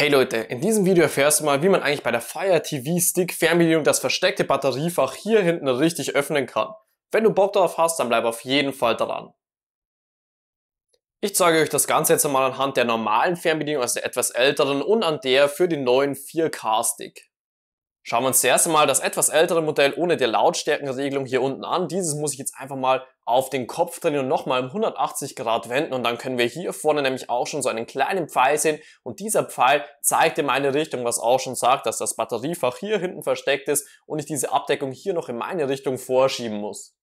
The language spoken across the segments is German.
Hey Leute, in diesem Video erfährst du mal, wie man eigentlich bei der Fire TV Stick Fernbedienung das versteckte Batteriefach hier hinten richtig öffnen kann. Wenn du Bock darauf hast, dann bleib auf jeden Fall dran. Ich zeige euch das Ganze jetzt einmal anhand der normalen Fernbedienung, also der etwas älteren und an der für den neuen 4K Stick. Schauen wir uns zuerst einmal das etwas ältere Modell ohne die Lautstärkenregelung hier unten an. Dieses muss ich jetzt einfach mal auf den Kopf drehen und nochmal um 180 Grad wenden und dann können wir hier vorne nämlich auch schon so einen kleinen Pfeil sehen und dieser Pfeil zeigt in meine Richtung, was auch schon sagt, dass das Batteriefach hier hinten versteckt ist und ich diese Abdeckung hier noch in meine Richtung vorschieben muss.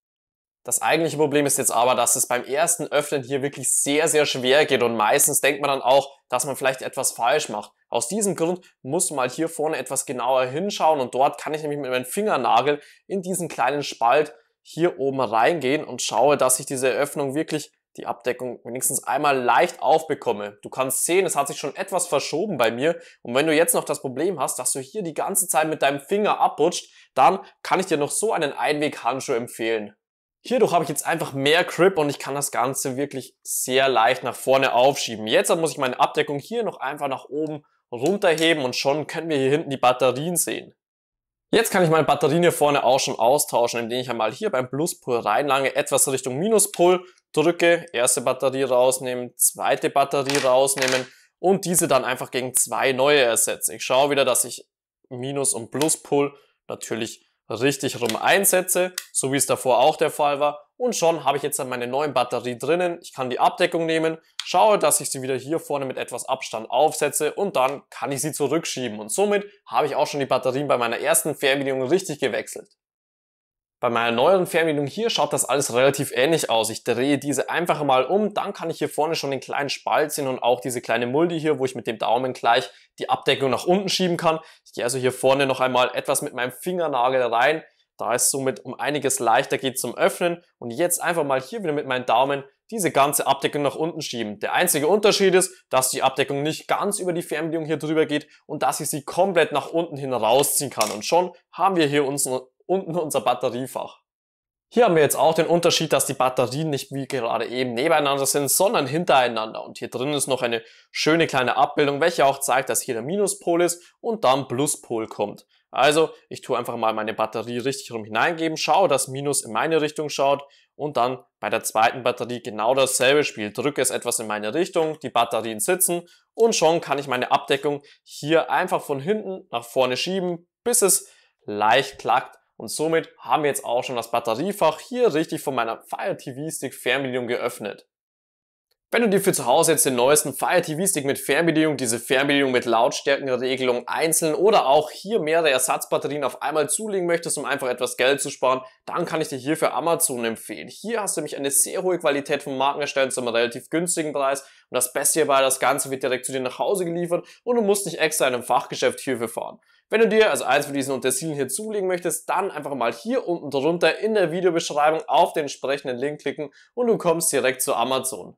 Das eigentliche Problem ist jetzt aber, dass es beim ersten Öffnen hier wirklich sehr, sehr schwer geht und meistens denkt man dann auch, dass man vielleicht etwas falsch macht. Aus diesem Grund muss man halt hier vorne etwas genauer hinschauen und dort kann ich nämlich mit meinem Fingernagel in diesen kleinen Spalt hier oben reingehen und schaue, dass ich diese Öffnung wirklich die Abdeckung wenigstens einmal leicht aufbekomme. Du kannst sehen, es hat sich schon etwas verschoben bei mir. Und wenn du jetzt noch das Problem hast, dass du hier die ganze Zeit mit deinem Finger abrutscht, dann kann ich dir noch so einen Einweghandschuh empfehlen. Hierdurch habe ich jetzt einfach mehr Grip und ich kann das Ganze wirklich sehr leicht nach vorne aufschieben. Jetzt muss ich meine Abdeckung hier noch einfach nach oben runterheben und schon können wir hier hinten die Batterien sehen. Jetzt kann ich meine Batterien hier vorne auch schon austauschen, indem ich einmal hier beim Pluspol reinlange, etwas Richtung Minuspol drücke, erste Batterie rausnehmen, zweite Batterie rausnehmen und diese dann einfach gegen zwei neue ersetze. Ich schaue wieder, dass ich Minus- und Pluspol natürlich richtig rum einsetze, so wie es davor auch der Fall war. Und schon habe ich jetzt dann meine neuen Batterie drinnen. Ich kann die Abdeckung nehmen, schaue, dass ich sie wieder hier vorne mit etwas Abstand aufsetze und dann kann ich sie zurückschieben. Und somit habe ich auch schon die Batterien bei meiner ersten Fernbedienung richtig gewechselt. Bei meiner neueren Fernbedienung hier schaut das alles relativ ähnlich aus. Ich drehe diese einfach mal um, dann kann ich hier vorne schon den kleinen Spalt sehen und auch diese kleine Mulde hier, wo ich mit dem Daumen gleich die Abdeckung nach unten schieben kann. Ich gehe also hier vorne noch einmal etwas mit meinem Fingernagel rein, da es somit um einiges leichter geht zum Öffnen und jetzt einfach mal hier wieder mit meinem Daumen diese ganze Abdeckung nach unten schieben. Der einzige Unterschied ist, dass die Abdeckung nicht ganz über die Fernbedienung hier drüber geht und dass ich sie komplett nach unten hin rausziehen kann. Und schon haben wir hier unseren unten unser Batteriefach. Hier haben wir jetzt auch den Unterschied, dass die Batterien nicht wie gerade eben nebeneinander sind, sondern hintereinander. Und hier drin ist noch eine schöne kleine Abbildung, welche auch zeigt, dass hier der Minuspol ist und dann Pluspol kommt. Also ich tue einfach mal meine Batterie richtig rum hineingeben, schaue, dass Minus in meine Richtung schaut und dann bei der zweiten Batterie genau dasselbe Spiel. Drücke es etwas in meine Richtung, die Batterien sitzen und schon kann ich meine Abdeckung hier einfach von hinten nach vorne schieben, bis es leicht klackt und somit haben wir jetzt auch schon das Batteriefach hier richtig von meiner Fire TV Stick Fernbedienung geöffnet. Wenn du dir für zu Hause jetzt den neuesten Fire TV Stick mit Fernbedienung, diese Fernbedienung mit Lautstärkenregelung einzeln oder auch hier mehrere Ersatzbatterien auf einmal zulegen möchtest, um einfach etwas Geld zu sparen, dann kann ich dir hierfür Amazon empfehlen. Hier hast du nämlich eine sehr hohe Qualität von Markenherstellern zu einem relativ günstigen Preis und das Beste hierbei, das Ganze wird direkt zu dir nach Hause geliefert und du musst nicht extra in einem Fachgeschäft hierfür fahren. Wenn du dir also eins von diesen Untersilien hier zulegen möchtest, dann einfach mal hier unten drunter in der Videobeschreibung auf den entsprechenden Link klicken und du kommst direkt zu Amazon.